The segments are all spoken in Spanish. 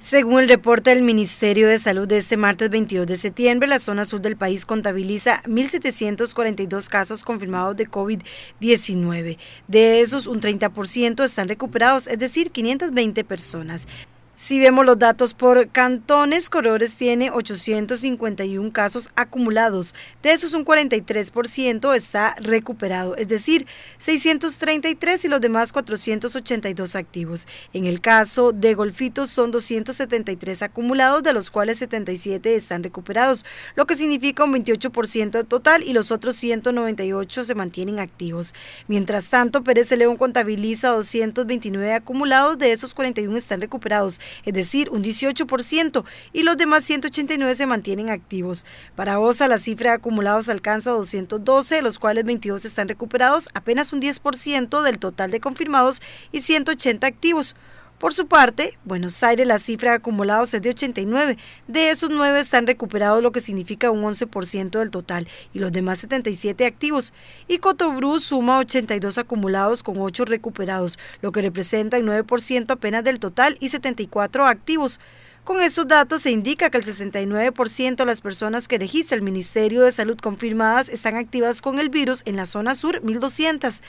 Según el reporte del Ministerio de Salud de este martes 22 de septiembre, la zona sur del país contabiliza 1.742 casos confirmados de COVID-19. De esos, un 30% están recuperados, es decir, 520 personas. Si vemos los datos por cantones, colores tiene 851 casos acumulados. De esos un 43% está recuperado, es decir, 633 y los demás 482 activos. En el caso de Golfitos son 273 acumulados, de los cuales 77 están recuperados, lo que significa un 28% total y los otros 198 se mantienen activos. Mientras tanto, Pérez León contabiliza 229 acumulados, de esos 41 están recuperados es decir, un 18%, y los demás 189 se mantienen activos. Para OSA, la cifra de acumulados alcanza 212, de los cuales 22 están recuperados, apenas un 10% del total de confirmados y 180 activos. Por su parte, Buenos Aires la cifra de acumulados es de 89. De esos 9 están recuperados, lo que significa un 11% del total, y los demás 77 activos. Y Cotobru suma 82 acumulados con 8 recuperados, lo que representa el 9% apenas del total y 74 activos. Con estos datos se indica que el 69% de las personas que registra el Ministerio de Salud confirmadas están activas con el virus en la zona sur, 1.200.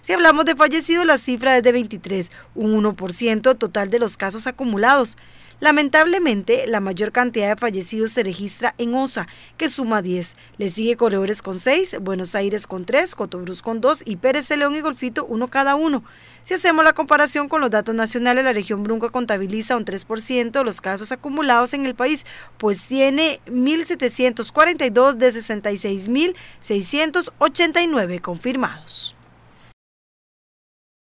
Si hablamos de fallecidos, la cifra es de 23, un 1% total de los casos acumulados. Lamentablemente, la mayor cantidad de fallecidos se registra en Osa, que suma 10. Le sigue Corredores con 6, Buenos Aires con 3, Cotobruz con 2 y Pérez de León y Golfito uno cada uno. Si hacemos la comparación con los datos nacionales, la región Brunca contabiliza un 3% de los casos acumulados en el país, pues tiene 1.742 de 66.689 confirmados.